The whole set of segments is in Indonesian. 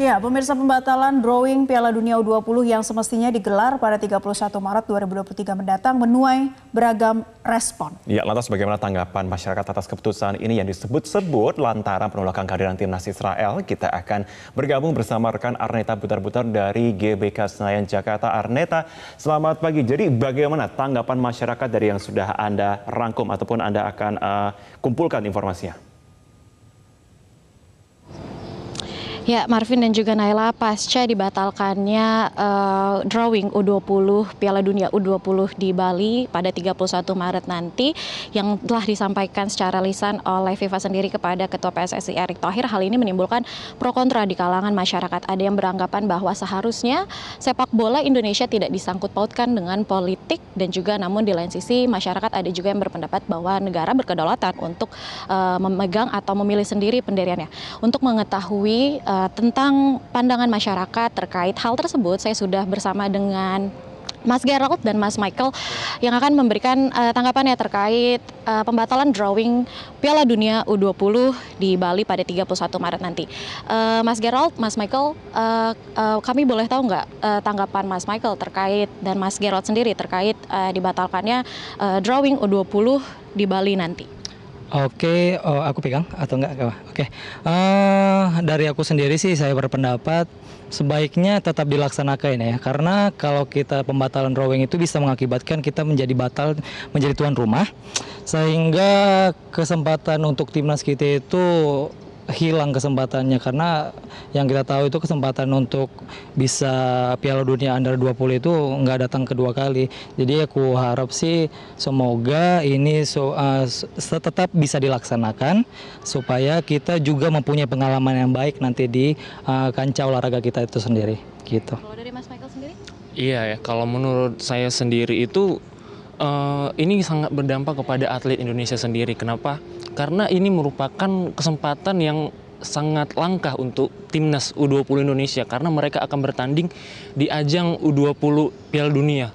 Ya, pemirsa pembatalan drawing Piala Dunia U20 yang semestinya digelar pada 31 Maret 2023 mendatang menuai beragam respon. Ya, lantas bagaimana tanggapan masyarakat atas keputusan ini yang disebut-sebut lantaran penolakan kehadiran timnas Israel? Kita akan bergabung bersama rekan Arneta Butar-Butar dari GBK Senayan Jakarta. Arneta, selamat pagi. Jadi bagaimana tanggapan masyarakat dari yang sudah Anda rangkum ataupun Anda akan uh, kumpulkan informasinya? Ya, Marvin dan juga Naila, pasca dibatalkannya uh, drawing U20 Piala Dunia U20 di Bali pada 31 Maret nanti yang telah disampaikan secara lisan oleh FIFA sendiri kepada Ketua PSSI Erick Thohir, hal ini menimbulkan pro kontra di kalangan masyarakat. Ada yang beranggapan bahwa seharusnya sepak bola Indonesia tidak disangkut pautkan dengan politik dan juga namun di lain sisi masyarakat ada juga yang berpendapat bahwa negara berkedaulatan untuk uh, memegang atau memilih sendiri pendiriannya. Untuk mengetahui uh, Eh, tentang pandangan masyarakat terkait hal tersebut, saya sudah bersama dengan Mas Gerald dan Mas Michael yang akan memberikan uh, tanggapannya terkait uh, pembatalan drawing Piala Dunia U20 di Bali pada 31 Maret nanti. Uh, Mas Gerald, Mas Michael, uh, uh, kami boleh tahu nggak uh, tanggapan Mas Michael terkait dan Mas Gerald sendiri terkait uh, dibatalkannya uh, drawing U20 di Bali nanti? Oke, okay, uh, aku pegang atau enggak? Oke, okay. uh, eh, dari aku sendiri sih saya berpendapat sebaiknya tetap dilaksanakan ya, karena kalau kita pembatalan rowing itu bisa mengakibatkan kita menjadi batal menjadi tuan rumah, sehingga kesempatan untuk timnas kita itu hilang kesempatannya karena yang kita tahu itu kesempatan untuk bisa Piala Dunia Under 20 itu nggak datang kedua kali. Jadi aku harap sih semoga ini so, uh, tetap bisa dilaksanakan supaya kita juga mempunyai pengalaman yang baik nanti di uh, kancah olahraga kita itu sendiri. Gitu. Kalau dari Mas Michael sendiri? Iya ya, kalau menurut saya sendiri itu Eh, ini sangat berdampak kepada atlet Indonesia sendiri. Kenapa? Karena ini merupakan kesempatan yang sangat langka untuk timnas U20 Indonesia karena mereka akan bertanding di ajang U20 Piala Dunia.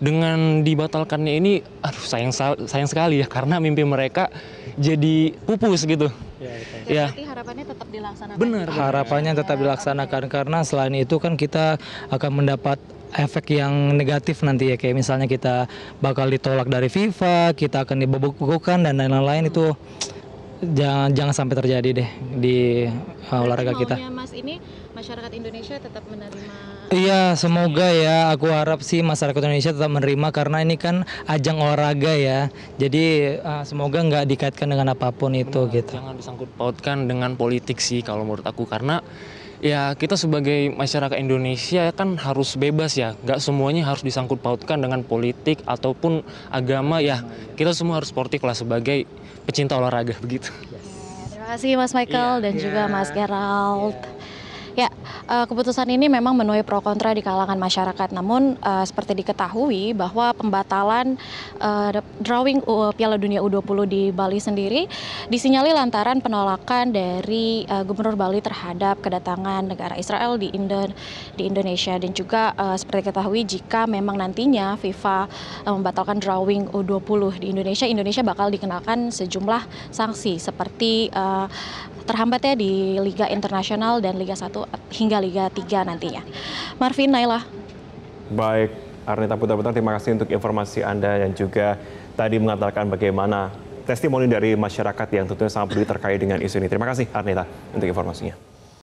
Dengan dibatalkannya ini, aduh sayang sayang sekali ya karena mimpi mereka jadi pupus gitu. Ya, ya. ya. harapannya tetap dilaksanakan. Benar. Harapannya tetap dilaksanakan karena selain itu kan kita akan mendapat efek yang negatif nanti ya kayak misalnya kita bakal ditolak dari FIFA, kita akan dibebukukan dan lain-lain itu jangan jangan sampai terjadi deh di uh, olahraga kita. Mas ini masyarakat Indonesia tetap menerima. Iya, semoga ya. Aku harap sih masyarakat Indonesia tetap menerima karena ini kan ajang olahraga ya. Jadi uh, semoga nggak dikaitkan dengan apapun itu nah, gitu. Jangan disangkut pautkan dengan politik sih kalau menurut aku karena ya kita sebagai masyarakat Indonesia kan harus bebas ya, nggak semuanya harus disangkut pautkan dengan politik ataupun agama ya. Kita semua harus sportif lah sebagai pecinta olahraga begitu. Terima kasih Mas Michael yeah. dan yeah. juga Mas iya. Gerald. Yeah. Ya, eh, keputusan ini memang menuai pro kontra di kalangan masyarakat. Namun eh, seperti diketahui bahwa pembatalan eh, drawing Piala Dunia U20 di Bali sendiri disinyali lantaran penolakan dari Gubernur Bali terhadap kedatangan negara Israel di di Indonesia dan juga seperti diketahui jika memang nantinya FIFA membatalkan drawing U20 di Indonesia, Indonesia bakal dikenakan sejumlah sanksi seperti terhambatnya di Liga Internasional dan Liga 1 hingga Liga 3 nantinya. Marvin, Naila. Baik, Arnita Putra-Putra terima kasih untuk informasi Anda dan juga tadi mengatakan bagaimana testimoni dari masyarakat yang tentunya sangat peduli terkait dengan isu ini. Terima kasih Arnita untuk informasinya.